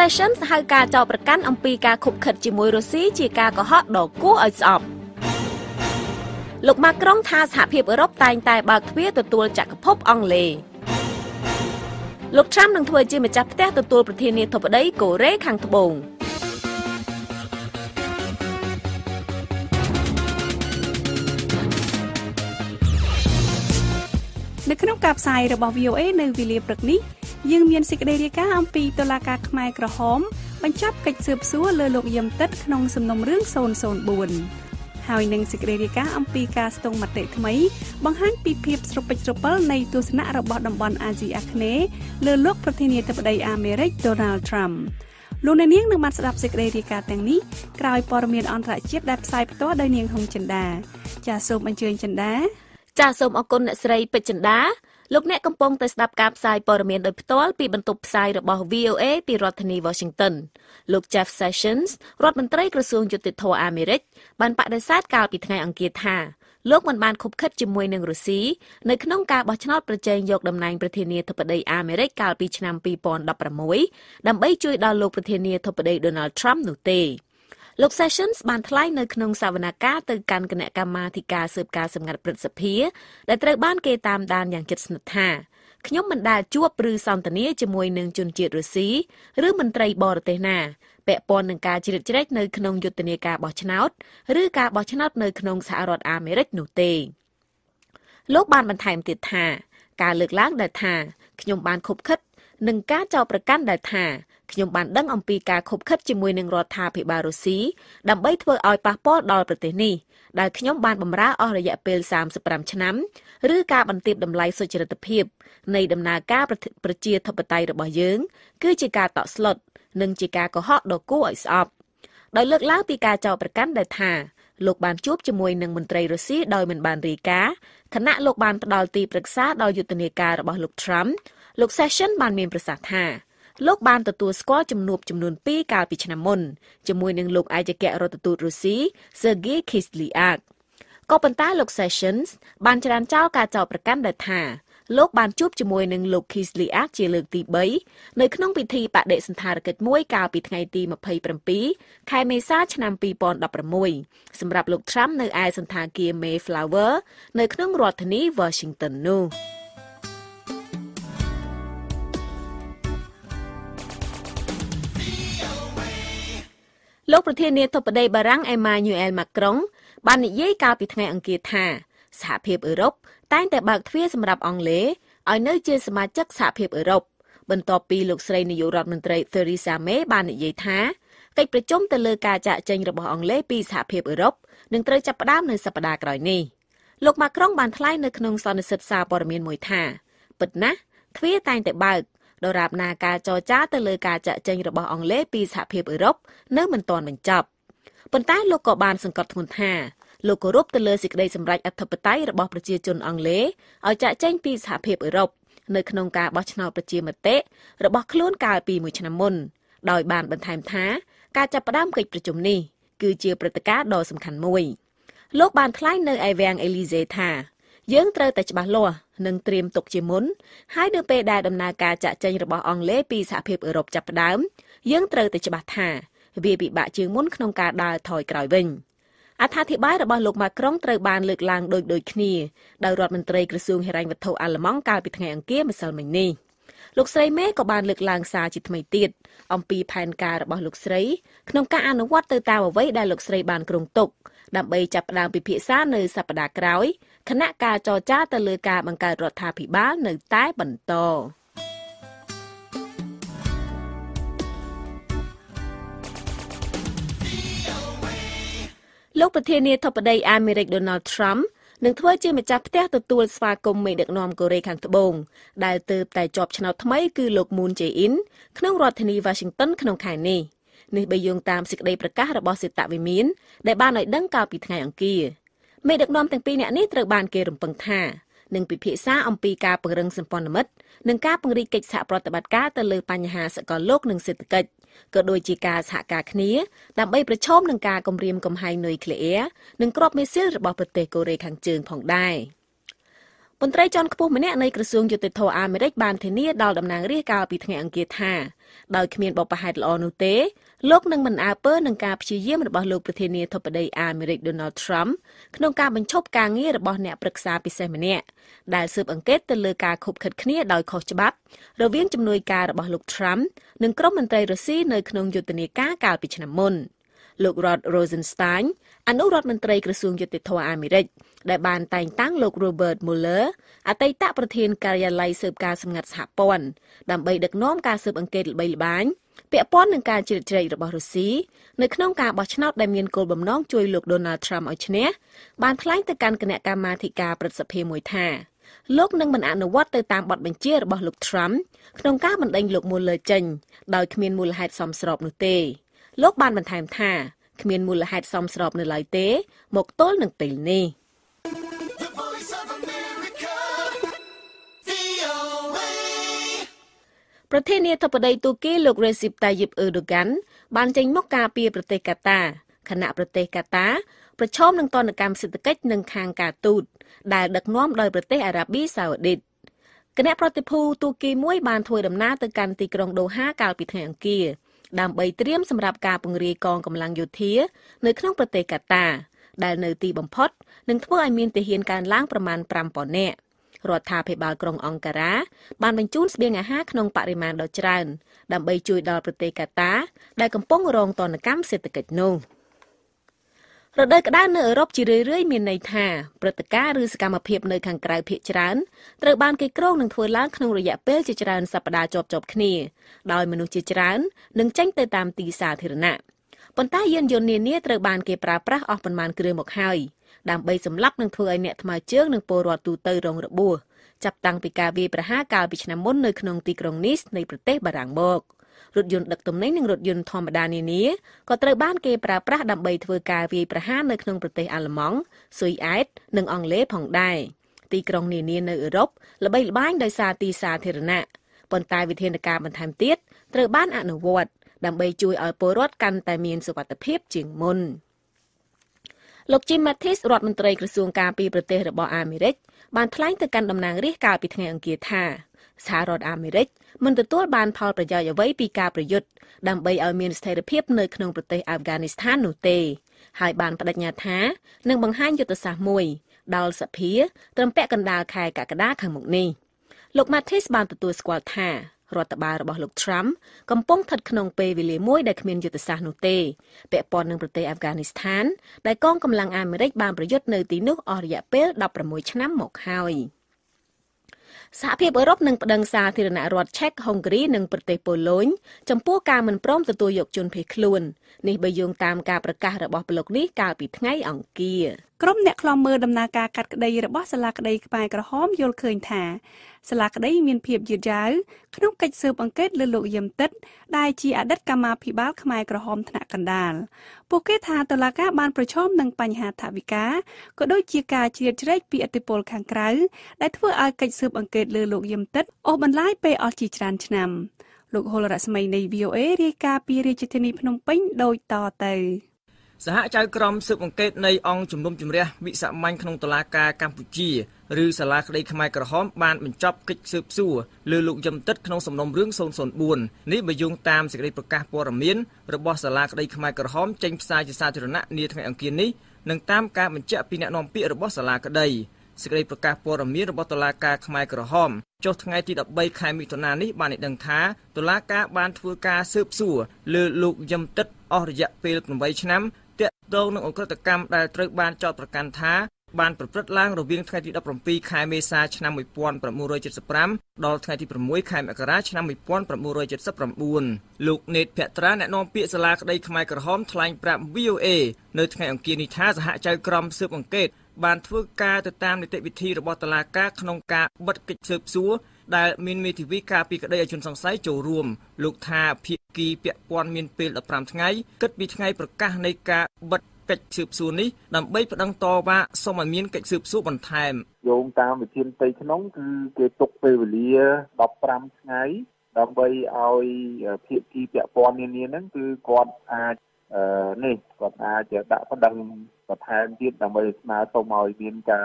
Sessions ហៅការចោទប្រកាន់អំពីការខុបខិតជាមួយរុស្ស៊ីជាការកុហកដ៏គួរឲ្យស្អប់លោកម៉ាក្រុងថាសហភាពអឺរ៉ុបតែងតែបើកទ្វារទទួលចក្រភពអង់គ្លេសលោកត្រាំនឹងធ្វើជាម្ចាស់ផ្ទះទទួលប្រធានាធិបតីកូរ៉េខាងត្បូងនៅក្នុងការផ្សាយរបស់ VOA នៅវេលាព្រឹកនេះយើងមានសេចក្តីរាយការណ៍អំពីតុលាការខ្មែរក្រហមបញ្ចប់កិច្ចស៊ើបសួរលើលោកយឹមតិតក្នុងសំណុំរឿង004ហើយនឹងសេចក្តីរាយការណ៍អំពីការស្ទង់មតិថ្មី បង្ហាញពីភាពស្រពិចស្រពិលនៃទស្សនៈរបស់តំបន់អាស៊ីអាគ្នេយ៍លើលោកប្រធានាធិបតីអាមេរិក Donald Trump លោកអ្នកនាងនឹងបានស្ដាប់សេចក្តីរាយការណ៍ទាំងនេះក្រោយព័ត៌មានអន្តរជាតិដែលផ្សាយផ្ទាល់ដោយនាងហុងចិន្តាចាសសូមអញ្ជើញចិន្តាចាសសូមអគុណអ្នកស្រីពេជ្រចិន្តាលោកអ្នកកំពុងតែស្ដាប់ការផ្សាយព័ត៌មានដោយផ្ទាល់ពីបន្ទប់ផ្សាយរបស់ VOA ពីរដ្ឋធានី Washington លោក Jeff Sessions រដ្ឋមន្ត្រីក្រសួងយុតិធធអាមេរិកបានបដិសេធកាលពីថ្ងៃអង្គារថាលោកមិនបានខុបខិតជាមួយនឹងរុស្ស៊ីនៅក្នុងការបោះឆ្នោតប្រជែងយកតំណែងប្រធានាធិបតីអាមេរិកកាលពីឆ្នាំ2016ដើម្បីជួយដល់លោកប្រធានាធិបតី Donald Trump នោះទេ។លោក Sessions បានថ្លែងនៅក្នុងសវនកម្មទៅកាន់គណៈកម្មាធិការស៊ើបការសម្ងាត់ព្រឹទ្ធសភាដែលត្រូវបានគេតាមដានយ៉ាងជិតស្និទ្ធថាខ្ញុំមិនដែលជួបឬសន្ទនាជាមួយនឹងជនជាតិរុស្ស៊ីឬមន្ត្រីបរទេសណាពាក់ព័ន្ធនឹងការជ្រៀតជ្រែកនៅក្នុងយុទ្ធនាការបោះឆ្នោត ឬ ការបោះឆ្នោតនៅក្នុងសហរដ្ឋអាមេរិកនោះទេលោកបានបន្ថែមទៀតថាការលើកឡើងដែលថាខ្ញុំបានខົບខិតនឹងការចោទប្រកាន់ដែលថាខ្ញុំបានដឹងអំពីការខົບខិតជាមួយនឹងរដ្ឋាភិបាលរុស្ស៊ីដើម្បីធ្វើឲ្យប៉ះពាល់ដល់ប្រទេសនេះដែលខ្ញុំបានបម្រើអស់រយៈពេល35ឆ្នាំឬការបន្ទាបតម្លៃសុចរិតភាព នៃដំណើរការប្រជាធិបតេយ្យរបស់យើង គឺជាការតក់ស្លុតនិងជាការកុហកដ៏គួរឲ្យស្អប់ដោយលើកឡើងពីការចោទប្រកាន់ដែលថាលោកបានជួបជាមួយនឹងមន្ត្រីរុស្ស៊ីដោយមិនបានរាយការណ៍ខណៈលោកបានផ្ដល់ទីប្រឹក្សាដល់យុទ្ធនាការរបស់លោក Trump លោក Session បានមានប្រសាសន៍ថាលោកបានទទួលស្គាល់ជំនួបចំនួន2កាលពីឆ្នាំមុនជាមួយនឹងលោកឯកអគ្គរដ្ឋទូតរុស្ស៊ី Sergei Kislyak ក៏ប៉ុន្តែលោក Sessions បានច្រានចោលការចោទប្រកាន់ដែលថាលោកបានជួបជាមួយនឹងលោក Kislyak ជាលើកទី3នៅក្នុងពិធីបដិសន្ធារកិច្ចមួយកាលពីថ្ងៃទី27ខែមេសា ឆ្នាំ2016សម្រាប់លោក Trump នៅឯសន្តាគារ Mayflower នៅក្នុងរដ្ឋធានី Washington នោះ។លោកប្រធានាធិបតីបារាំងអេម៉ាញូអែលម៉ាក្រុង បាននិយាយកាលពីថ្ងៃអង្គារថាសហភាពអឺរ៉ុបតែងតែបើកទ្វារសម្រាប់អង់គ្លេសឲ្យនៅជា សមាជិកសហភាពអឺរ៉ុបបន្ទាប់ពីលោកស្រីនាយករដ្ឋមន្ត្រី Theresa May បាននិយាយថាកិច្ចប្រជុំទៅលើការចាក់ចេញរបស់អង់គ្លេសពីសហភាពអឺរ៉ុបនឹងត្រូវចាប់ផ្ដើមនៅសប្តាហ៍ក្រោយនេះលោកម៉ាក្រុងបានថ្លែងនៅក្នុងសន្និសីទសារព័ត៌មានមួយថាពិតណាស់ទ្វារតែងតែបើកដរាបណាការចរចាទៅលើការចាក់ចេញរបស់អង់គ្លេសពីសហភាពអឺរ៉ុបនៅមិនទាន់បញ្ចប់ប៉ុន្តែលោកក៏បានសង្កត់ធ្ងន់ថាលោកគោរពទៅលើសេចក្តីសម្រេចអធិបតេយ្យរបស់ប្រជាជនអង់គ្លេសឲ្យចាក់ចេញពីសហភាពអឺរ៉ុបនៅក្នុងការបោះឆ្នោតប្រជាមតិរបស់ខ្លួនកាលពីមួយឆ្នាំមុនដោយបានបន្ថែមថាការចាប់ផ្ដើមកិច្ចប្រជុំនេះគឺជាព្រឹត្តិការណ៍ដ៏សំខាន់មួយ លោកបានថ្លែងនៅឯវាំងអេលីសេថាយើងត្រូវតែច្បាស់លាស់និងត្រៀមទុកជាមុនហើយនៅពេលដែលដំណើរការចាក់ចេញរបស់អង់គ្លេសពីសហភាពអឺរ៉ុបចាប់ផ្ដើមយើងត្រូវតែច្បាស់ថាវាពិបាកជាងមុនក្នុងការដើរថយក្រោយវិញអត្ថាធិប្បាយរបស់លោកម៉ាក្រុងត្រូវបានលើកឡើងដោយដូចគ្នាដោយរដ្ឋមន្ត្រីក្រសួងហិរញ្ញវត្ថុអាល្លឺម៉ង់កាលពីថ្ងៃអង្គារម្សិលមិញនេះលោកស្រីមេក៏បានលើកឡើងសារជាថ្មីទៀតអំពីផែនការរបស់លោកស្រីក្នុងការអនុវត្តទៅតាមអ្វីដែលលោកស្រីបានគ្រោងទុកដើម្បីចាប់ផ្ដើមពិភាក្សានៅសប្តាហ៍ក្រោយខណៈការចរចាទៅលើការបង្កើតរដ្ឋាភិបាលនៅតែបន្តលោកប្រធានាធិបតីអាមេរិក Donald Trump នឹងធ្វើជាម្ចាស់ផ្ទះទទួលស្វាគមន៍មេដឹកនាំកូរ៉េខាងត្បូងដែលទើបតែជាប់ឆ្នោតថ្មីគឺលោក Moon Jae-in ក្នុងរដ្ឋធានី Washington ក្នុងខែនេះនេះបើយោងតាមសេចក្តីប្រកាសរបស់សេតវិមាន ដែលបានឲ្យដឹងកាលពីថ្ងៃអង្គារមេដឹកនាំទាំងពីរនាក់នេះត្រូវបានគេរំពឹងថានឹងពិភាក្សាអំពីការពង្រឹងសម្ព័ន្ធមិត្តនិងការពង្រីកកិច្ចសហប្រតិបត្តិការទៅលើបញ្ហាសកលលោកនិងសេដ្ឋកិច្ចក៏ដូចជាការសហការគ្នាដើម្បីប្រឈមនឹងការគំរាមកំហែងនុយក្លេអ៊ែរនិងគ្រាប់មីស៊ីលរបស់ប្រទេសកូរ៉េខាងជើងផងដែរ។មន្ត្រីជាន់ខ្ពស់ម្នាក់នៃក្រសួងយុតិធធអាមេរិកបានធានាដល់តំណាងរាស្ត្រកាលពីថ្ងៃអង្គារថាដោយគ្មានបបផហេតុល្អនោះទេលោកនឹងមិនអើពើនឹងការព្យាយាមរបស់លោកប្រធានាធិបតីអាមេរិក Donald Trump ក្នុងការបញ្ឈប់ការងាររបស់អ្នកប្រឹក្សាពិសេសម្នាក់ដែលស៊ើបអង្កេតទៅលើការខុបខិតគ្នាដោយខុសច្បាប់រវាងជំនួយការរបស់លោក Trump និងក្រុមមន្ត្រីរុស្ស៊ីនៅក្នុងយុទ្ធនាការកាលពីឆ្នាំមុន។លោក Rod Rosenstein អនុរដ្ឋមន្ត្រីក្រសួងយុតិធធអាមេរិកដែលបានតែងតាំងលោក Robert Mueller អតីតប្រធានការិយាល័យស៊ើបការសម្ងាត់សហព័ន្ធដើម្បីដឹកនាំការស៊ើបអង្កេតល្បីល្បាញពាក់ព័ន្ធនឹងការជ្រៀតជ្រែករបស់រុស្ស៊ីនៅក្នុងការបោះឆ្នោតដែលមានគោលបំណងជួយលោក Donald Trump ឲ្យឈ្នះបានថ្លែងទៅកាន់គណៈកម្មាធិការព្រឹទ្ធសភាមួយថាលោកនឹងមិនអនុវត្តទៅតាមបទបញ្ជារបស់លោក Trump ក្នុងការបណ្តេញលោក Mueller ចេញដោយគ្មានមូលហេតុសមស្របនោះទេលោកបានបន្ថែមថាគ្មានមូលហេតុសមស្របនៅឡើយទេមកទល់នឹងពេលនេះប្រធានាធិបតីទូគីលោក Recep Tayyip Erdogan បានចេញមកការពារប្រទេសកាតាខណៈប្រទេសកាតាប្រឈមនឹងទណ្ឌកម្មសេដ្ឋកិច្ចនឹងខាងការទូតដែលដឹកនាំដោយប្រទេសអារ៉ាប៊ីសាអូឌីតគណៈប្រតិភូទូគីមួយបានធ្វើដំណើរទៅកាន់ទីក្រុងដូហាកាលពីថ្ងៃអង្គារដើម្បីត្រៀមសម្រាប់ការពង្រាយកងកម្លាំងយោធា នៅក្នុងប្រទេសកាតា ដែលនៅទីបំផុតនឹងធ្វើឲ្យមានទាហានកើនឡើង ប្រមាណ5000នាក់រដ្ឋាភិបាលក្រុងអង្ការ៉ាបានបញ្ជូនស្បៀងអាហារក្នុងបរិមាណដ៏ច្រើនដើម្បីជួយដល់ប្រទេសកាតាដែលកំពុងរងទណ្ឌកម្មសេដ្ឋកិច្ចនោះ។រដូវក្តៅនៅអឺរ៉ុបជារឿយៗមានន័យថាព្រឹត្តិការណ៍ឬសកម្មភាពនៅខាងក្រៅភាគច្រើនត្រូវបានគេគ្រោងនឹងធ្វើឡើងក្នុងរយៈពេលជាច្រើនសប្តាហ៍ជាប់ៗគ្នាដោយមនុស្សជាច្រើននឹងចេញទៅតាមទីសាធារណៈប៉ុន្តែយានយន្តនានាត្រូវបានគេប្រើប្រាស់អស់ប៉ុន្មានគ្រឿងមកហើយដើម្បីសម្លាប់និងធ្វើឲ្យអ្នកថ្មើរជើងនិងពលរដ្ឋទូទៅរងរបួសចាប់តាំងពីការវាយប្រហារកាលពីឆ្នាំមុននៅក្នុងទីក្រុងនីសនៃប្រទេសបារាំងមក។រថយន្តដឹកទំនិញនិងរថយន្តធម្មតានានាក៏ត្រូវបានគេប្រើប្រាស់ដើម្បីធ្វើការវាយប្រហារនៅក្នុងប្រទេសអាល្លឺម៉ង់ស៊ុយអែតនិងអង់គ្លេសផងដែរទីក្រុងនានា នៅអឺរ៉ុបល្បីល្បាញដោយសារទីសាធារណៈប៉ុន្តែវិធានការ បន្ថែមទៀតត្រូវបានអនុវត្ត ដើម្បីជួយឲ្យពលរដ្ឋកាន់តែ មានសុវត្ថិភាពជាងមុនលោក Jim Mattis រដ្ឋមន្ត្រីក្រសួងការពារប្រទេសរបស់អាមេរិកបានថ្លែងទៅកាន់តំណាងរាស្ត្រកាលពីថ្ងៃអង្គារថាសហរដ្ឋអាមេរិកមិនទទួល បាន ផលប្រយោជន៍អ្វីពីការប្រយុទ្ធដើម្បីឲ្យមានស្ថិរភាពនៅក្នុងប្រទេសអាហ្វហ្គានីស្ថាននោះទេ ហើយបានបដិញ្ញាថានឹងបង្ហាញយុទ្ធសាស្ត្រមួយដល់សភាត្រឹមពាក់កណ្ដាលខែកក្កដាខាងមុខនេះលោក Mathis បានទទួលស្គាល់ថារដ្ឋបាលរបស់លោក Trump កំពុងស្ថិតក្នុងពេលវេលាមួយដែលគ្មានយុទ្ធសាស្ត្រនោះទេពាក់ព័ន្ធនឹងប្រទេសអាហ្វហ្គានីស្ថានដែលកងកម្លាំងអាមេរិកបានប្រយុទ្ធនៅទីនោះអស់រយៈពេល16ឆ្នាំមកហើយ។សហភាពអឺរ៉ុបនិងប្តឹងសាធារណរដ្ឋឆែកហុងគ្រីនិងប្រទេសប៉ូឡូញចំពោះការមិនព្រមទទួលយកជនភៀសខ្លួននេះបើយោងតាមការប្រកាសរបស់ប្លុកនេះកាលពីថ្ងៃអង្គារ។ក្រុមអ្នកខ្លំមើលដំណើរការកាត់ក្តីរបស់សាលាក្តីខ្មែរក្រហមយល់ឃើញថាសាលាក្តី មានភាពយឺតយ៉ាវក្នុងកិច្ចស៊ើបអង្កេតលើលោកយឹមតិតដែលជាអតីតកម្មាភិបាលខ្មែរក្រហមថ្នាក់កណ្ដាលពួកគេ ថាតុលាការបានប្រឈមនឹងបញ្ហាថាវិការក៏ដូចជាការជ្រៀតជ្រែកពីអធិបុលខាងក្រៅដែលធ្វើឲ្យកិច្ចស៊ើបអង្កេតលើលោកយឹមតិតអូសបន្លាយពេលអស់ជាច្រើនឆ្នាំលោកហុលរស្មីនៃ VOA រាយការណ៍ពីរាជធានីភ្នំពេញដូចតទៅសហចៅក្រមស៊ើបអង្កេតនៃអង្គជំនុំជម្រះវិសាមញ្ញក្នុងតុលាការកម្ពុជាឬសាលាក្តីខ្មែរក្រហមបានបញ្ចប់កិច្ចស៊ើបសួរលើលោកយឹមតិតក្នុងសំណុំរឿង004នេះបើយោងតាមសេចក្តីប្រកាសព័ត៌មានរបស់សាលាក្តីខ្មែរក្រហមចេញផ្សាយជាសាធារណៈនាថ្ងៃអង្គារនេះនិងតាមការបញ្ជាក់ពីអ្នកនាំពាក្យរបស់សាលាក្តីសេចក្តីប្រកាសព័ត៌មានរបស់តុលាការខ្មែរក្រហមចុះថ្ងៃទី13ខែមិថុនានេះបានឲ្យដឹងថាតុលាការបានធ្វើការស៊ើបសួរលើលោកយឹមតិតអស់រយៈពេល8ឆ្នាំតាក់ទងនឹងអ ுக ្រិតកម្មដែលត្រូវបានចោទប្រកាន់ថាបានប្រព្រឹត្តឡើងរវាងថ្ងៃទី17ខែមេសាឆ្នាំ1975ដល់ថ្ងៃទី6ខែមករាឆ្នាំ1979លោកណេតភក្ត្រាអ្នកនាំពាក្យសាលាក្តីខ្មែរក្រហមថ្លែងប្រាប់ VOA នៅថ្ងៃអង្គារនេះថាសហជើក្រមស៊ើបអង្កេតបានធ្វើការទៅតាមនីតិវិធីរបស់តុលាការក្នុងការបិទកិច្ចស៊ើបសួរដែលមានមេធាវីការពីក្តីអជនសង្ស័យចូលរួមលោកថាភាគីពាក់ព័ន្ធមានពេល15ថ្ងៃគិតពីថ្ងៃប្រកាសនៃការបិទកិច្ចស៊ើបសួរនេះដើម្បីប្តឹងតវ៉ាសូមឲ្យមានកិច្ចស៊ើបសួរបន្ថែមយោងតាមវិធានផ្ទៃក្នុងគឺគេទុកពេលវេលា15ថ្ងៃ ដើម្បីឲ្យភាគីពាក់ព័ន្ធនានាហ្នឹងគឺគាត់អាចនេះគាត់អាចដាក់ប្តឹងបន្ថែមទៀតដើម្បីស្នើសុំឲ្យមានការ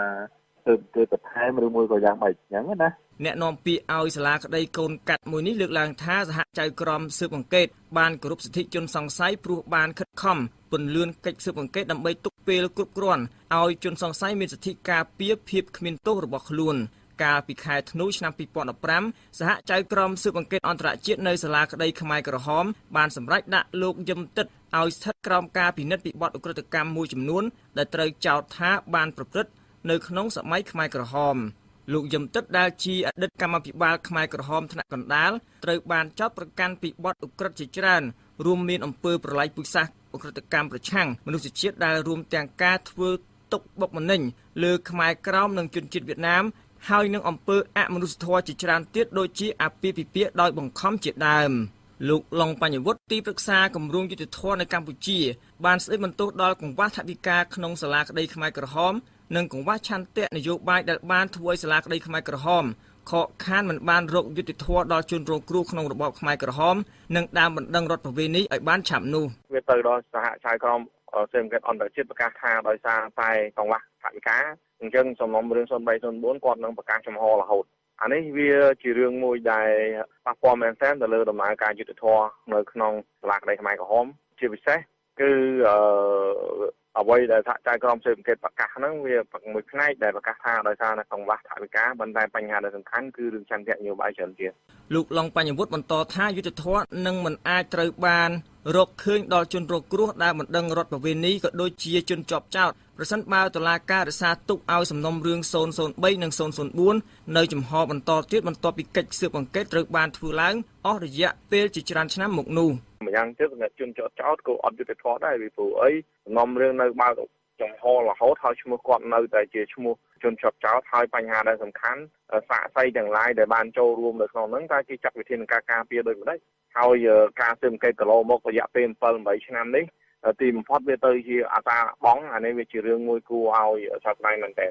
ស៊ើបគេបន្ថែមឬមួយក៏យ៉ាងម៉េចអញ្ចឹងណាអ្នកនាំពាក្យឲ្យសាលាក្តីកូនកាត់មួយនេះលើកឡើងថាសហចៅក្រមស៊ើបអង្កេតបានគោរពសិទ្ធិ ជនសង្ស័យព្រោះបានខិតខំពន្លឿនកិច្ចស៊ើបអង្កេតដើម្បីទុកពេលគ្រប់គ្រាន់ឲ្យជនសង្ស័យមានសិទ្ធិការពារភាពគ្មានទោសរបស់ខ្លួនកាលពីខែធ្នូឆ្នាំ2015សហចៅក្រមស៊ើបអង្កេតអន្តរជាតិនៅសាលាក្តីខ្មែរក្រហមបានសម្រេចដាក់លោកយឹមទឹកឲ្យស្ថិតក្រោមការពិនិត្យពីបទឧក្រិដ្ឋកម្មមួយចំនួនដែលត្រូវចោទថាបានប្រព្រឹត្តនៅក្នុងសម័យខ្មែរក្រហមលោកយមតិតដែលជាអតីតកម្មាភិបាល ខ្មែរក្រហមថ្នាក់កណ្ដាលត្រូវបានចោទប្រកាន់ពីបទឧក្រិដ្ឋជាច្រើនរួមមានអំពើប្រល័យពូជសាសន៍ឧក្រិដ្ឋកម្មប្រឆាំងមនុស្សជាតិដែលរួមទាំងការធ្វើទុកបុកម្នេញលើខ្មែរក្រោមនិងជនជាតិវៀតណាម ហើយនឹងអំពើអមនុស្សធម៌ជាច្រើនទៀតដូចជាអាពាហ៍ពិពាហ៍ដោយបង្ខំជាដើម។លោកឡុងបញ្ញវុឌ្ឍទីប្រឹក្សាគម្រោងយុតិធធននៅកម្ពុជាបានស្ដីបន្ទោសដល់កង្វះថវិកាក្នុងសាលាក្តីខ្មែរក្រហមនិងកង្វះឆន្ទៈនយោបាយដែលបានធ្វើឲ្យសាលាក្តីខ្មែរក្រហមខកខានមិនបានរកយុត្តិធម៌ដល់ជនរងគ្រោះក្នុងរបបខ្មែរក្រហមនិងដើមបណ្ដឹងរដ្ឋប្រវេណីឲ្យបានឆាប់នោះវាទៅដល់សហឆាយក្រមសេមកិច្ចអន្តរជាតិប្រកាសថាដោយសារតែកង្វះថវិកាអញ្ចឹងសំណុំរឿង0304គាត់នឹងប្រកាសចំហររហូតអានេះវាជារឿងមួយដែលប៉ះពាល់មែនទែនទៅលើដំណើរការយុត្តិធម៌នៅក្នុងសាលាក្តីខ្មែរក្រហមជាពិសេស គឺអឺអ្វីដែលថាចៅក្រមស៊ើបអង្កេតប្រកាសហ្នឹងវាមួយផ្នែកដែលប្រកាសថាដោយសារនៅក្នុងវាសថាវិការប៉ុន្តែបញ្ហាដែលសំខាន់គឺរឿងចន្ទៈនយោបាយច្រើនទៀតលោកឡុងបញ្ញវុឌ្ឍបន្តថាយុទ្ធធរនឹងមិនអាចត្រូវបាន រកឃើញដល់ជនរងគ្រោះដែលមិនដឹងរដ្ឋបវេណីក៏ដូចជាជនជាប់ចោតប្រសិនបើតុលាការរក្សាទុកឲ្យសំណុំរឿង003និង004នៅចំហបន្តទៀតបន្ទាប់ពីកិច្ចស៊ើបអង្កេតត្រូវបានធ្វើឡើងអស់រយៈពេលជាច្រើនឆ្នាំមកនោះម្យ៉ាងទៀតសម្រាប់ជនជាប់ចោតក៏អត់យុត្តិធម៌ដែរពីព្រោះអីសំណុំរឿងនៅបើកចំហរហូតហើយឈ្មោះគាត់នៅតែជាឈ្មោះជនជាប់ចោតហើយបញ្ហាដែលសំខាន់សាកសីទាំងឡាយដែលបានចូលរួមនៅក្នុងហ្នឹងតើជាចាត់វិធានការការពារដូចម្ដេចហើយការស៊ើបអង្កេតកន្លងមករយៈពេល7 8ឆ្នាំនេះទីបំផុតវាទៅជាអតាបងអានេះវាជារឿងមួយគួរឲ្យសោកស្ដាយមែនទែន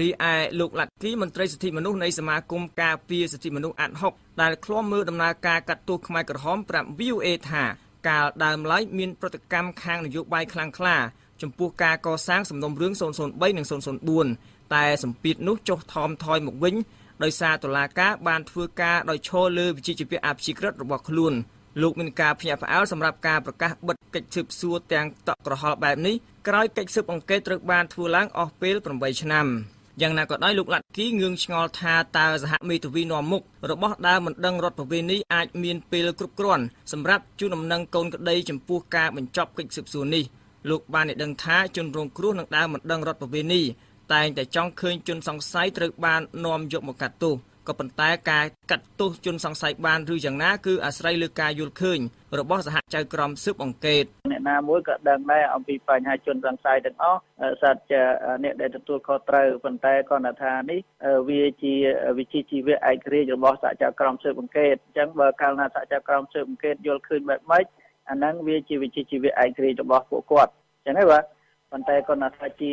រីឯលោកលាត់គីមន្ត្រីសិទ្ធិមនុស្សនៃសមាគមការពារសិទ្ធិមនុស្សអាត់ហុកដែលឃ្លាំមើលដំណើរការកាត់ទោសខ្មែរក្រហមប្រាប់ VOA ថាកាលដើមឡើយមានប្រតិកម្មខាងនយោបាយខ្លាំងក្លាចំពោះការកសាងសំណុំរឿង003និង004តែសម្ពាធនោះចុះថមថយមកវិញ ដោយសារតុលាការបានធ្វើការដោយឈលលើវិជាជីវៈអព្យាក្រឹតរបស់ខ្លួនលោកមានការភ្ញាក់ផ្អើលសម្រាប់ការប្រកាសបិទកិច្ចស៊ើបសួរទាំងតក់ក្រហល់បែបនេះក្រោយកិច្ចស៊ើបអង្កេតត្រូវបានធ្វើឡើងអស់ពេល8ឆ្នាំយ៉ាងណាក៏ដោយលោកឡាត់គីងឿងឆ្ងល់ថាតើសហមេធាវីនាំមុខរបស់ដើមមិនដឹង រដ្ឋប្រវេណីអាចមានពេលគ្រប់គ្រាន់សម្រាប់ជួនដំណឹងកូនក្តីចំពោះការបញ្ចប់កិច្ចស៊ើបសួរនេះលោកបានឲ្យដឹងថាជនរងគ្រោះនឹងដើមមិនដឹងរដ្ឋប្រវេណីតែងតែចង់ឃើញជនសង្ស័យត្រូវបាននាំយកមកកាត់ទោសក៏ប៉ុន្តែការកាត់ទោសជនសង្ស័យបានឬយ៉ាងណាគឺអាស្រ័យលើការយល់ឃើញរបស់សហចៅក្រមស៊ើបអង្កេតអ្នកណាមួយក៏ដឹងដែរអំពីបញ្ហា ជនសង្ស័យទាំងអស់សត្វជាអ្នកដែលទទួលខុសត្រូវប៉ុន្តែគាត់ថានេះវាជាវិជាជីវៈឯករាជ្យរបស់សហចៅក្រមស៊ើបអង្កេតអញ្ចឹងបើកាលណាសហចៅក្រមស៊ើបអង្កេតយល់ឃើញបែបម៉េចអាហ្នឹងវាជាវិជាជីវៈឯករាជ្យរបស់ពួកគាត់អញ្ចឹងហើយបាទប៉ុន្តែគាត់ថាជា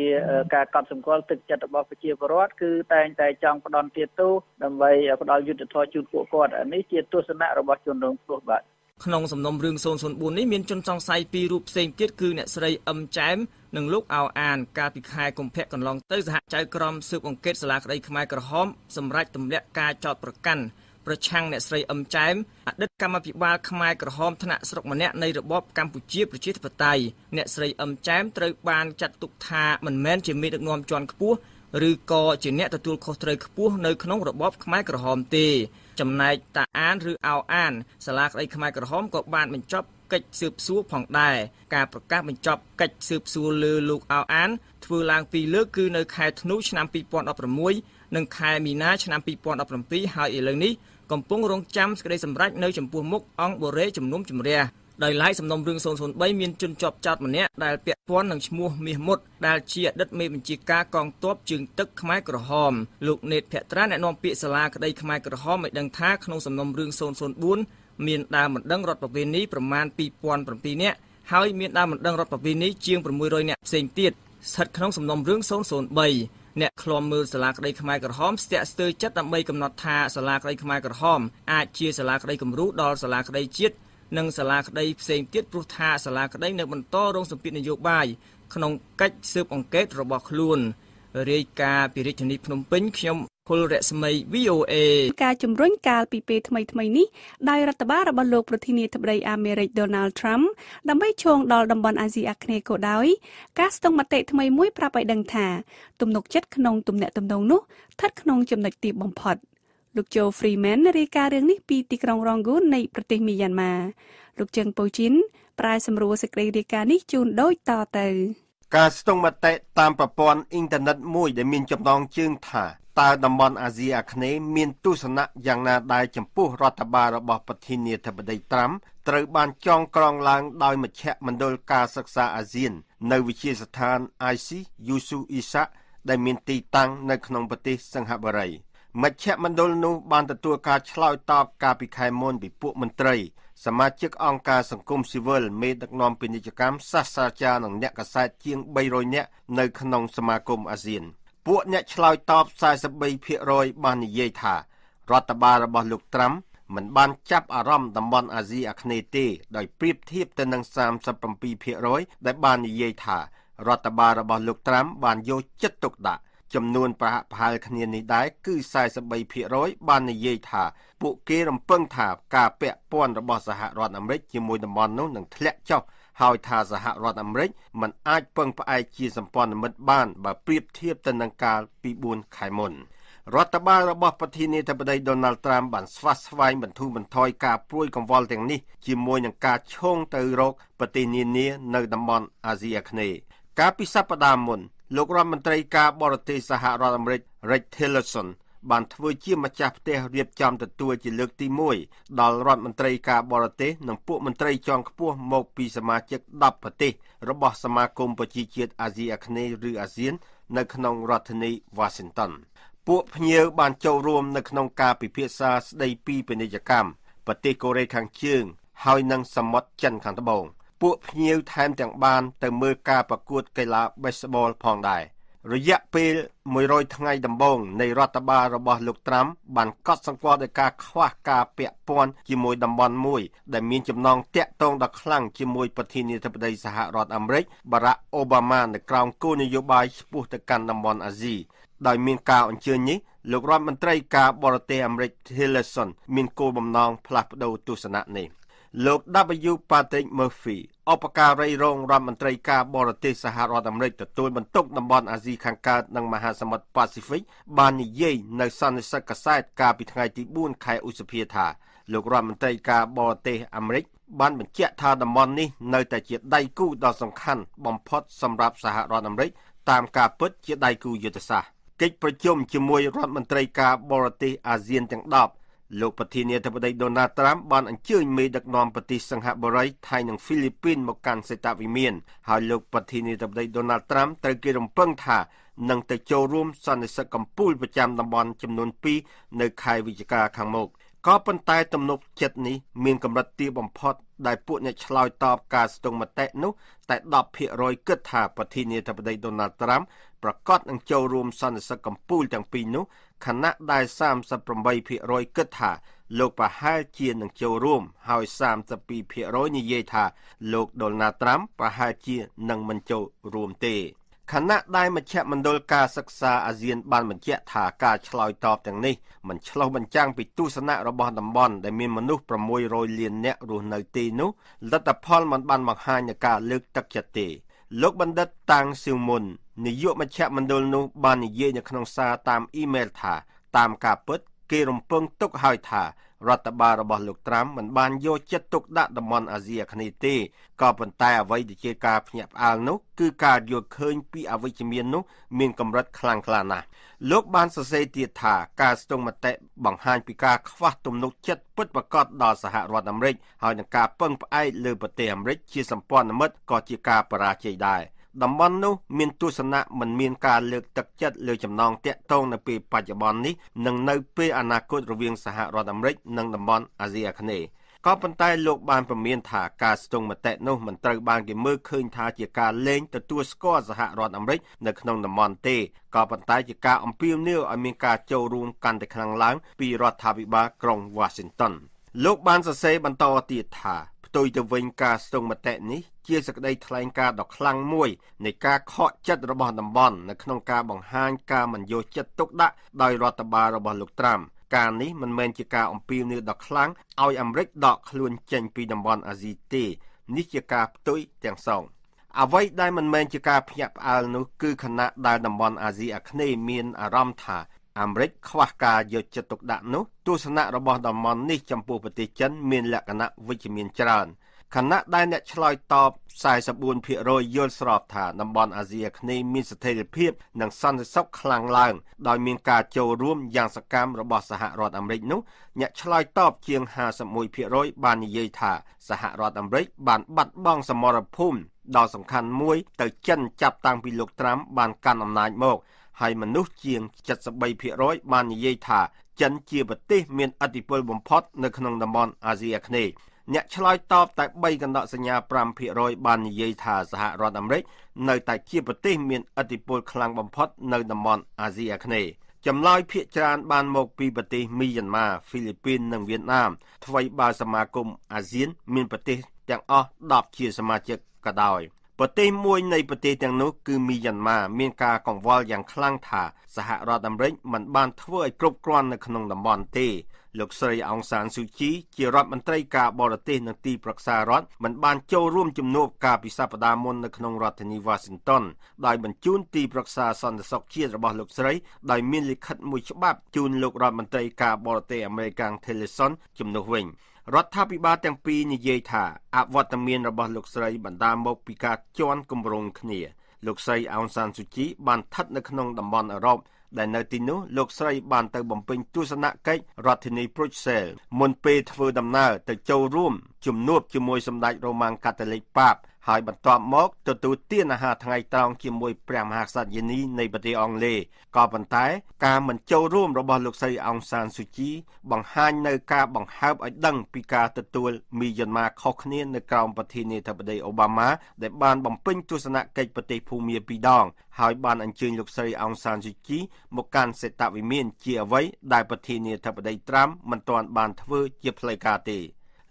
ការកត់សម្គាល់ទឹកចិត្តរបស់ប្រជាពលរដ្ឋគឺតែងតែចង់ផ្ដន់ទាទូដើម្បីផ្ដល់យុទ្ធធម៌ជូនពួកគាត់នេះជាទស្សនៈរបស់ជនរងគ្រោះបាទក្នុងសំណុំរឿង004នេះមានជនសង្ស័យពីររូបផ្សេងទៀតគឺអ្នកស្រីអឹមចែមនិងលោកអៅអានកាលពីខែកុម្ភៈកន្លងទៅសហចៅក្រមស៊ើបអង្កេតសាលាក្តីខ្មែរក្រហមសម្រាប់ទម្លាក់ការចោតប្រក័ណ្ឌប្រឆាំងអ្នកស្រីអឹមចែមអតីតកម្មាភិបាលខ្មែរក្រហមថ្នាក់ស្រុកម្នាក់នៃរបបកម្ពុជាប្រជាធិបតេយ្យអ្នកស្រីអឹមចែមត្រូវបានចាត់ទុកថាមិនមែនជាមេដឹកនាំជាន់ខ្ពស់ឬក៏ជាអ្នកទទួលខុសត្រូវខ្ពស់នៅក្នុងរបបខ្មែរក្រហមទេ ចំណែកតាអានឬអោអានសាលាក្តីខ្មែរក្រហមក៏បានបញ្ចប់កិច្ចស៊ើបសួរផងដែរការប្រកាសបញ្ចប់កិច្ចស៊ើបសួរលើលោកអោអាន ធ្វើឡើងពីរលើកគឺ នៅខែធ្នូឆ្នាំ2016និងខែមីនាឆ្នាំ2017ហើយឥឡូវនេះកំពុងរងចាំសេចក្តីសម្រេចនៅចំពោះមុខអង្គបូរេជំនុំជម្រះដោយឡែកសំណុំរឿង003មានជនជាប់ចោតម្នាក់ដែលពាក់ព័ន្ធនឹងឈ្មោះមាសមុតដែលជាអតីតមេបញ្ជាការកងទ័ពជើងទឹកខ្មែរក្រហមលោកនេតភក្ត្រាអ្នកនាំពាក្យសាលាក្តីខ្មែរក្រហមបានដឹងថាក្នុងសំណុំរឿង004មានដើមមិនដឹងរដ្ឋប្រវេណីប្រមាណ2007នាក់ហើយមានដើមមិនដឹងរដ្ឋប្រវេណីជាង600នាក់ផ្សេងទៀតស្ថិតក្នុងសំណុំរឿង003អ្នកឃ្លាំមើលសាលាក្តីខ្មែរក្រហមស្ទាក់ស្ទើរចិត្តដើម្បីកំណត់ថាសាលាក្តីខ្មែរក្រហមអាចជាសាលាក្តីគំរូដល់សាលាក្តីជាតិនិងសាលាក្តីផ្សេងទៀតព្រោះថាសាលាក្តីនៅបន្តរងសម្ពាធនយោបាយក្នុងកិច្ចស៊ើបអង្កេតរបស់ខ្លួនរាយការណ៍ពីរាជធានីភ្នំពេញខ្ញុំភុលរស្មី VOA ការជំរុញកាលពីពេលថ្មីថ្មីនេះដោយរដ្ឋបាលរបស់លោកប្រធានាធិបតីអាមេរិក Donald Trump ដើម្បីឈោងដល់តំបន់អាស៊ីអាគ្នេយ៍ក៏ដោយការស្ទង់មតិថ្មីមួយប្រាប់ឲ្យដឹងថាទំនុកចិត្តក្នុងទំនាក់ទំនងនោះស្ថិតក្នុងចំណុចទាបបំផុតលោក Joe Freeman រាយការណ៍រឿងនេះពីទីក្រុងរងហ្គូននៃប្រទេសមីយ៉ាន់ម៉ាលោកជឹងពូជីនប្រាយសម្រួលសេចក្តីរាយការណ៍នេះជូនដូចតទៅ ការស្ទង់មតិតាមប្រព័ន្ធអ៊ីនធឺណិតមួយដែលមានចំណងជើងថាតើតំបន់អាស៊ីអាគ្នេយ៍មានទស្សនៈយ៉ាងណាដែរចំពោះរដ្ឋបាលរបស់ប្រធានាធិបតីត្រាំ ត្រូវបានចងក្រងឡើងដោយមជ្ឈមណ្ឌលការសិក្សាអាស៊ាននៅវិទ្យាស្ថាន IC យូស៊ូអ៊ីសាដែលមានទីតាំងនៅក្នុងប្រទេសសិង្ហបុរីមជ្ឈមណ្ឌលនោះបានទទួលការឆ្លើយតបកាលពីខែមុនពីពួកមន្ត្រីសមាជិកអង្គការសង្គមស៊ីវិលមេដឹកនាំពាណិជ្ជកម្មសាស្ត្រាចារ្យនិងអ្នកកសែតជាង300នាក់នៅក្នុងសមាគមអាស៊ាន។ពួកអ្នកឆ្លើយតប43%បាននិយាយថារដ្ឋបាលរបស់លោកត្រាំមិនបានចាប់អារម្មណ៍តំបន់ អាស៊ីអាគ្នេយ៍ទេដោយប្រៀបធៀបទៅនឹង37%ដែលបាននិយាយថារដ្ឋបាលរបស់លោកត្រាំបានយកចិត្តទុកដាក់ចំនួនប្រហាក់ប្រហែលគ្នានេះដែរគឺ43%បាននិយាយថាពួកគេរំពឹងថា ការពាក់ព័ន្ធរបស់សហរដ្ឋអាមេរិកជាមួយតំបន់នោះនឹងធ្លាក់ចុះហើយថាសហរដ្ឋអាមេរិកមិនអាចពឹងផ្អែកជាសម្ព័ន្ធមិត្តបានបើប្រៀបធៀបទៅនឹងកាលពី4ខែមុនរដ្ឋបាលរបស់ប្រធានាធិបតី Donald Trump បានស្វាស្វែងបន្ធូរបន្ថយការព្រួយកង្វល់ទាំងនេះ ជាមួយនឹងការឈោងទៅរកប្រទេសនានានៅតំបន់អាស៊ីអាគ្នេយ៍កាលពីសប្តាហ៍មុនលោករដ្ឋមន្ត្រីការបរទេសសហរដ្ឋអាមេរិក Rex Tillerson បានធ្វើជាម្ចាស់ផ្ទះរៀបចំទទួលជាលើកទី1ដល់រដ្ឋមន្ត្រីការបរទេសនិងពួកមន្ត្រីជាន់ខ្ពស់មកពីសមាជិក10ប្រទេស របស់សមាគមប្រជាជាតិអាស៊ីអាគ្នេយ៍ឬអាស៊ាន នៅក្នុងរដ្ឋធានី Washington ពួកភ្ញៀវបានចូលរួមនៅក្នុងការពិភាក្សាស្ដីពីពាណិជ្ជកម្មប្រទេសកូរ៉េខាងជើងហើយនិងសមុទ្រចិន ខាងត្បូងពួកភ្ញៀវថែមទាំង បានទៅមើលការប្រកួត កីឡា baseball ផងដែរ។រយៈពេល100ថ្ងៃដំបូងនៃរដ្ឋបាលរបស់លោកត្រាំបានកត់សម្គាល់ដោយការខ្វះការពាក់ព័ន្ធជាមួយតំបន់មួយ ដែលមានចំណងតាក់ទងដ៏ខ្លាំងជាមួយប្រធានាធិបតីសហរដ្ឋអាមេរិកបារ៉ាក់អូបាម៉ានៅក្រោមគោលនយោបាយស្ពោះទៅកាន់តំបន់អាស៊ីដោយមានការអញ្ជើញនេះលោករដ្ឋមន្ត្រីការបរទេសអាមេរិក Tillerson មានគោលបំណងផ្លាស់ប្តូរទស្សនៈនេះលោក W Patrick Murphy ឧបការីរងរដ្ឋមន្ត្រីការបរទេសសហរដ្ឋអាមេរិកទទួលបន្ទុកតំបន់អាស៊ីខាងកើតនិងមហាសមុទ្រប៉ាស៊ីហ្វិកបាននិយាយនៅសន្និសីទកសែតកាលពីថ្ងៃទី4ខែឧសភាថាលោករដ្ឋមន្ត្រីការបរទេសអាមេរិក បានបញ្ជាក់ថាតំបន់នេះនៅតែជាដៃគូដ៏សំខាន់បំផុតសម្រាប់សហរដ្ឋអាមេរិកតាមការពិតជាដៃគូយុទ្ធសាស្ត្រកិច្ចប្រជុំជាមួយរដ្ឋមន្ត្រីការបរទេសអាស៊ានទាំងលោកប្រធានាធិបតីដូណាល់ត្រាំបានអញ្ជើញមេដឹកនាំប្រទេសសង្ហបុរីថៃនិងហ្វីលីពីនមកកាន់សេតាវិមាន ហើយលោកប្រធានាធិបតីដូណាល់ត្រាំត្រូវគេរំពឹងថានឹងទៅចូលរួមសន្និសីទកំពូលប្រចាំតំបន់ចំនួន2នៅខែវិច្ឆិកាខាងមុខក៏ប៉ុន្តែទំនុកចិត្តនេះមានកម្រិតទាបបំផុតដែលពួកអ្នកឆ្លើយតបការស្ទង់មតិនោះតែ10%គិតថាប្រធានាធិបតីដូណាល់ត្រាំប្រកាសនឹងចូលរួមសន្និសីទកំពូលទាំងពីរនោះខណៈដែល38%គិតថាលោកប្រហែលជានឹងចូលរួមហើយ32%និយាយថាលោកដូណាល់ត្រាំប្រហែលជានឹងមិនចូលរួមទេខណៈដែលមជ្ឈមណ្ឌលការសិក្សាអាស៊ាន បានបញ្ជាក់ថាការឆ្លើយតបទាំងនេះមិនឆ្លុះបញ្ចាំងពីទស្សនៈរបស់តំបន់ដែលមានមនុស្ស600លាននាក់រស់នៅទីនោះលទ្ធផលមិនបានបង្ហាញនៃការលើកទឹកចិត្តទេលោកបណ្ឌិតតាំងស៊ីវមុននាយកមជ្ឈមណ្ឌលនោះ បាននិយាយនៅក្នុងសារតាមអ៊ីមែលថា តាមការពិតគេរំពឹងទុកហើយថារដ្ឋបាលរបស់លោកត្រាំមិនបានយកចិត្តទុកដាក់តំបន់អាស៊ីអាគ្នេយ៍ទេក៏ប៉ុន្តែអ្វីដែលជាការភ្ញាក់ផ្អើលនោះគឺការយល់ឃើញពីអវិជ្ជមាននោះ មានកម្រិតខ្លាំងក្លាណាស់លោក បានសរសេរទៀតថាការស្ទង់មតិបង្ហាញពីការខ្វះទំនុកចិត្តពិតប្រាកដដល់សហរដ្ឋអាមេរិកហើយនឹងការពឹងផ្អែកលើប្រទេសអាមេរិកជាសម្ព័ន្ធមិត្តក៏ជាការបរាជ័យដែរ។តំបន់នោះមានទស្សនៈមិនមានការលើកទឹកចិត្តលើចំណងតាក់ទងនៅពេលបច្ចុប្បន្ននេះនិងនៅ ពេលអនាគតរវាងសហរដ្ឋអាមេរិកនិងតំបន់អាស៊ីអាគ្នេយ៍ក៏ប៉ុន្តែលោកបានព្រមានថាការស្ទង់មតិនោះមិនត្រូវបានគេមើលឃើញថាជាការលេងទទួលស្គាល់សហរដ្ឋអាមេរិក នៅក្នុងតំបន់ទេក៏ប៉ុន្តែជាការអំពាវនាវឲ្យមានការចូលរួមកាន់តែខ្លាំងឡើង ពីរដ្ឋាភិបាលក្រុង Washington លោកបានសរសេរបន្តទៀតថាទុយទៅវិញការស្ទង់មតិនេះជាសក្តីថ្លែងការណ៍ដ៏ខ្លាំងមួយនៃការខកចិត្តរបស់តំបន់នៅក្នុងការបង្ហាញការមិនយកចិត្តទុកដាក់ដោយរដ្ឋបាលរបស់លោកត្រាំ ការនេះមិនមែនជាការអំពាវនាវដ៏ខ្លាំងឲ្យអាមេរិកដកខ្លួន ចេញពីតំបន់អាស៊ីទេ នេះជាការផ្ទុយទាំងសង អ្វីដែលមិនមែនជាការភ្ញាក់ផ្អើលនោះគឺខណៈដែលតំបន់អាស៊ីអាគ្នេយ៍មានអារម្មណ៍ថាអាមេរិកខ្វះការយកចិត្តទុកដាក់នោះទស្សនៈរបស់តំបន់នេះចំពោះប្រទេសចិន មានលក្ខណៈវិជ្ជមានច្រើនខណៈដែលអ្នកឆ្លើយតប44%យល់ស្របថាតំបន់អាស៊ីអាគ្នេយ៍មានស្ថិរភាពនិងសន្តិសុខខ្លាំងឡើងដោយមានការចូលរួមយ៉ាងសកម្មរបស់សហរដ្ឋអាមេរិកនោះអ្នកឆ្លើយតបជាង51%បាននិយាយថាសហរដ្ឋអាមេរិកបានបាត់បង់សមរភូមិដ៏សំខាន់មួយទៅចិនចាប់តាំងពីលោកត្រាំបានកាន់អំណាចមកហើយមនុស្សជាង73%បាននិយាយថាចិនជាប្រទេសមានឥទ្ធិពលបំផុត នៅក្នុងតំបន់អាស៊ីអាគ្នេយ៍អ្នកឆ្លើយតបតែ3កណ្ដកសញ្ញា5%បាននិយាយថាសហរដ្ឋអាមេរិក នៅតែជាប្រទេសមានឥទ្ធិពលខ្លាំងបំផុតនៅតំបន់អាស៊ីអាគ្នេយ៍ចម្លើយភាគច្រើន បានមក ពីប្រទេសមីយ៉ាន់ម៉ាហ្វីលីពីននិងវៀតណាមថ្មីបើសមាគមអាស៊ាន មានប្រទេសទាំងអស់10ជាសមាជិកក៏ដោយ។ប្រទេសមួយនៃប្រទេសទាំងនោះគឺមីយ៉ាន់ម៉ាមានការកង្វល់យ៉ាងខ្លាំងថាសហរដ្ឋអាមេរិកមិនបានធ្វើឲ្យគ្រប់គ្រាន់នៅក្នុងតំបន់ទេលោកស្រីអង្សានស៊ូជីជារដ្ឋមន្ត្រីការបរទេសនៅទីប្រឹក្សារដ្ឋមិនបានចូលរួមជំនួបការពិសាបដាមុននៅក្នុងរដ្ឋធានី Washington ដោយបញ្ជូនទីប្រឹក្សាសន្តិសុខជាតិរបស់លោកស្រីដោយមានលិខិតមួយច្បាប់ជូនលោករដ្ឋមន្ត្រីការបរទេសអាមេរិកកាំង Tillerson ជំនួសវិញរដ្ឋាភិបាលទាំងពីរនិយាយថាអវត្តមានរបស់លោកស្រីបណ្ដាលមកពីការជន់គម្រងគ្នាលោកស្រីអោនសានស៊ូជីបានស្ថិតនៅក្នុងតំបន់អឺរ៉ុបដែលនៅទីនោះលោកស្រីបានទៅបំពេញទស្សនកិច្ចរដ្ឋធានីប្រូសែលមុនពេលធ្វើដំណើរ ទៅចូលរួមជំនួបជាមួយសម្ដេចរ៉ូម៉ាំងកាតូលិកប៉ាបហើយបន្ទាប់មកទទួលទានអាហារថ្ងៃត្រង់ជាមួយព្រះមហាក្សត្រយានីនៃប្រទេសអង់គ្លេសក៏ប៉ុន្តែ ការមិនចូលរួមរបស់លោកស្រីអង្សានស៊ូជីបង្ហាញនៅការបង្ហើបឲ្យដឹងពីការទទួលមីយ៉ាន់ម៉ាខុសគ្នានៅក្រោមប្រធានាធិបតីអូបាម៉ាដែលបានបំពេញទស្សនកិច្ចប្រទេសភូមាពីរដង ហើយបានអញ្ជើញលោកស្រីអង្សានស៊ូជីមកកាន់សេតវិមាន ជាអ្វីដែលប្រធានាធិបតីត្រាំមិនទាន់បានធ្វើ ជាផ្លូវការទេ។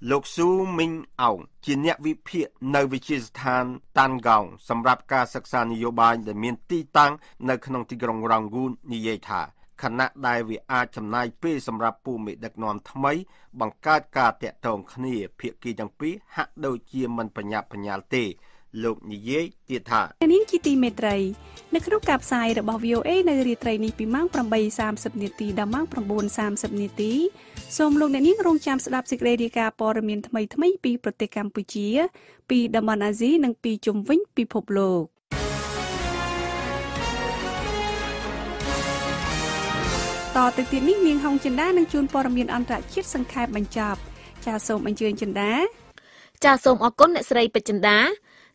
លោកស៊ូមីងអោងជាអ្នកវិភាគនៅវិទ្យាស្ថានតាន់កោងសម្រាប់ការសិក្សានយោបាយដែលមានទីតាំង នៅក្នុងទីក្រុងរ៉ង់ហ្គូននិយាយថាខណៈដែលវាអាចចំណាយពេលសម្រាប់ពូមេដឹកនាំថ្មី បង្កើតការតាក់ទងគ្នាភាគីទាំងពីរហាក់ដូចជាមិនប្រញាប់ប្រញាល់ទេ លោកនិយាយទៀតថានាងជាទីមេត្រីនៅក្នុងការផ្សាយរបស់ VOA នៅរាត្រីនេះពីម៉ោង8:30នាទីដល់ម៉ោង9:30នាទី សូមលោកអ្នកនាងរងចាំស្ដាប់សេចក្តីរាយការណ៍ព័ត៌មានថ្មីៗពីប្រទេសកម្ពុជាពីតំបន់អាស៊ីនិងពីជុំវិញពិភពលោកតទៅទៀតនេះនាងហុងចិន្តានឹងជូនព័ត៌មានអន្តរជាតិសង្ខេបបញ្ចប់ចាសសូមអញ្ជើញចិន្តាចាសសូមអរគុណអ្នកស្រីពេជ្រចិន្តា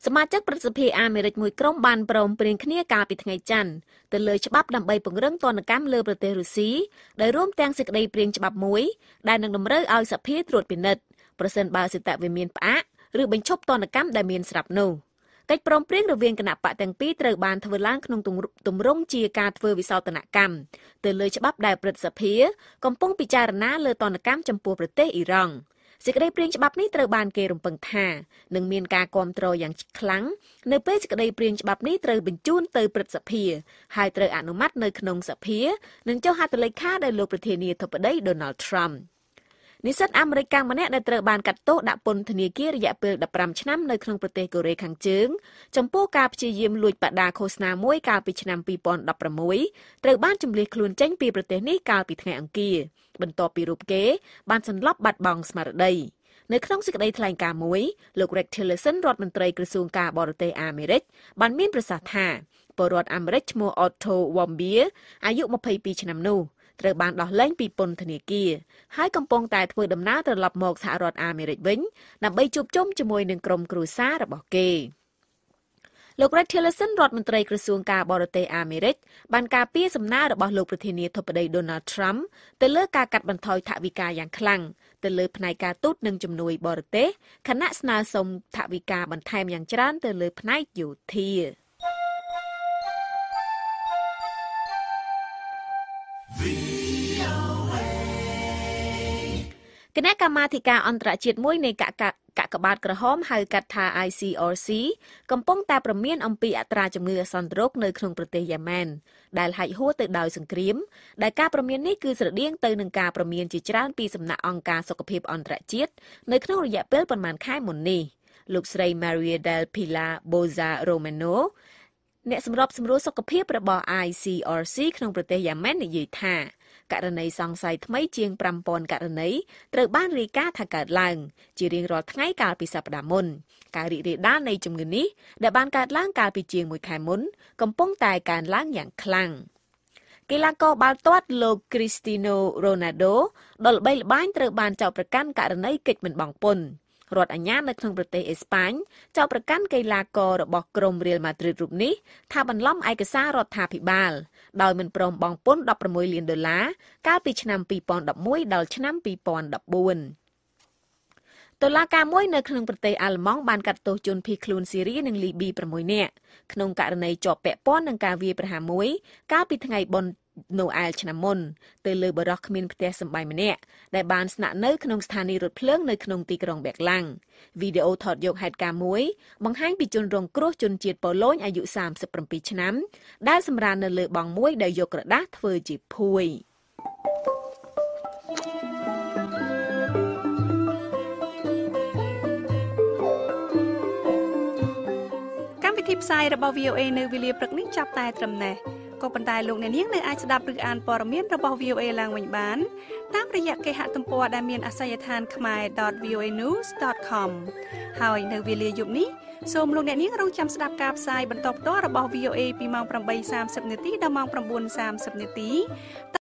សមាជិកព្រឹទ្ធសភាអាមេរិកមួយក្រុមបានព្រមព្រៀងគ្នាកាលពីថ្ងៃច័ន្ទទៅលើច្បាប់ដើម្បីពង្រឹងទណ្ឌកម្មលើប្រទេសរុស្ស៊ីដោយរួមទាំងសេចក្តីព្រៀងច្បាប់មួយ ដែលនឹងតម្រូវឲ្យសភាត្រួតពិនិត្យប្រសិនបើសិតវិមានផ្អាកឬបញ្ឈប់ទណ្ឌកម្មដែលមានស្រាប់នោះកិច្ចព្រមព្រៀងរវាងគណៈបកទាំងពីរត្រូវបានធ្វើឡើងក្នុងទម្រង់ជាការធ្វើវិសោធនកម្មទៅលើច្បាប់ដែលព្រឹទ្ធសភា កំពុងពិចារណាលើទណ្ឌកម្មចំពោះប្រទេសអ៊ីរ៉ង់។សេចក្តីព្រាងច្បាប់នេះត្រូវបានគេរំពឹងថានឹងមានការគ្រប់គ្រងយ៉ាងខ្លាំងនៅពេលសេចក្តីព្រាងច្បាប់នេះត្រូវបញ្ជូនទៅព្រឹទ្ធសភាហើយត្រូវអនុម័តនៅក្នុងសភានិងចុះហត្ថលេខាដោយលោកប្រធានាធិបតី Donald Trump និស្សិតអាមេរិកកាំងម្នាក់ដែលត្រូវបានកាត់ទោសដាក់ពន្ធនាគាររយៈពេល15ឆ្នាំនៅក្នុងប្រទេសកូរ៉េខាងជើងចំពោះការព្យាយាមលួច បដាឃោសនាមួយកាលពីឆ្នាំ2016ត្រូវបានចម្លៀសខ្លួនចេញពីប្រទេសនេះកាលពីថ្ងៃអង្គារបន្ទាប់ពីរូបគេ បានសន្លប់បាត់បង់ស្មារតីនៅក្នុងសេចក្តីថ្លែងការណ៍មួយលោក Rex Tillerson រដ្ឋមន្ត្រីក្រសួងការបរទេសអាមេរិកបានមានប្រសាសន៍ថាពលរដ្ឋអាមេរិកឈ្មោះ Otto Warmbier អាយុ22ឆ្នាំនោះត្រូវបានដោះលែងពីពន្ធនាគារហើយកំពុងតែធ្វើដំណើរត្រឡប់មកសហរដ្ឋអាមេរិកវិញដើម្បីជួបជុំជាមួយនឹងក្រុមគ្រួសាររបស់គេលោក Rex Tillerson រដ្ឋមន្ត្រីក្រសួងការបរទេសអាមេរិកបានការពារសំណើរបស់លោកប្រធានាធិបតី Donald Trump ទៅលើការកាត់បន្ថយថវិកាយ៉ាងខ្លាំងទៅលើផ្នែកការទូតនិងជំនួយ បរទេសខណៈស្នើសុំថវិកាបន្ថែមយ៉ាងច្រើនទៅលើផ្នែកយោធា។គណៈកម្មាធិការអន្តរជាតិមួយនៃកាកកាកបាទក្រហមហៅកាត់ថា ICRC កំពុងតែប្រមានអំពីអត្រាជំងឺអសន្តិរោគនៅក្នុងប្រទេសយ៉ាម៉ានដែលហាច់ហួរទៅដោយសង្គ្រាមដែលការប្រមាននេះគឺស្រដៀងទៅនឹងការប្រមានជាច្រើនពីសំណាក់អង្គការសុខភាពអន្តរជាតិនៅក្នុងរយៈពេលប្រមាណខែមុននេះលោកស្រី Maria del Pilar Boza Romano អ្នកសម្របសម្រួលសុខភាពរបស់ ICRC ក្នុងប្រទេសយ៉ាម៉ាននិយាយថាករណីសង្ស័យថ្មីជាង5000ករណីត្រូវបានរាយការណ៍ថាកើតឡើងជារៀងរាល់ថ្ងៃកាលពីសប្តាហ៍មុន ការរីករាលដាលនៃជំងឺនេះដែលបានកើតឡើងកាលពីជាង1ខែមុន កំពុងតែកើនឡើងយ៉ាងខ្លាំងកីឡាករបាល់ទាត់លោក Cristiano Ronaldo ដ៏ល្បីល្បាញត្រូវបានចោទប្រកាន់ករណីកិច្ចមិនបង់ពន្ធរដ្ឋអាជ្ញានៅក្នុងប្រទេសអេស្ប៉ាញ ចោទប្រកាន់កីឡាកររបស់ក្រុម Real Madrid រូបនេះថាបន្លំឯកសាររដ្ឋាភិបាល។ដោយមិនព្រមបង់ពន្ធ16លានដុល្លារកាលពីឆ្នាំ2011ដល់ឆ្នាំ2014តុលាការមួយនៅក្នុងប្រទេសអាល្លឺម៉ង់បានកាត់ទោសជនភៀសខ្លួនស៊ីរីនិងលីប៊ី6នាក់ក្នុងករណីជាប់ពាក់ព័ន្ធនឹងការវាយប្រហារមួយកាលពីថ្ងៃបុណ្យណូអែលឆ្នាំមុនទៅលើបរោះគ្មានផ្ទះសម្បាយម្នាក់ដែលបានស្នាក់នៅក្នុងស្ថានីយរថភ្លើងនៅក្នុងទីក្រុងបេកឡាំងវីដេអូថតយកហេតុការណ៍មួយបង្ហាញពីជនរងគ្រោះជនជាតិប៉ូឡូញអាយុ37ឆ្នាំដែលសម្រាននៅលើបង់មួយដែលយកក្រដាសធ្វើជាភួយកម្មវិធីផ្សាយរបស់ VOA នៅវេលាព្រឹកនេះចាប់តែត្រឹមនេះក៏ប៉ុន្តែលោកអ្នកនាងនៅអាចស្ដាប់ឬអានព័ត៌មានរបស់ VOA ឡើងវិញបានតាមរយៈគេហទំព័រដែលមានអាសយដ្ឋាន kmae.voanews.com ហើយនៅវេលាយប់នេះសូមលោកអ្នកនាងរងចាំស្ដាប់ការផ្សាយបន្តផ្ទាល់របស់ VOA ពីម៉ោង8:30នាទីដល់ម៉ោង9:30នាទី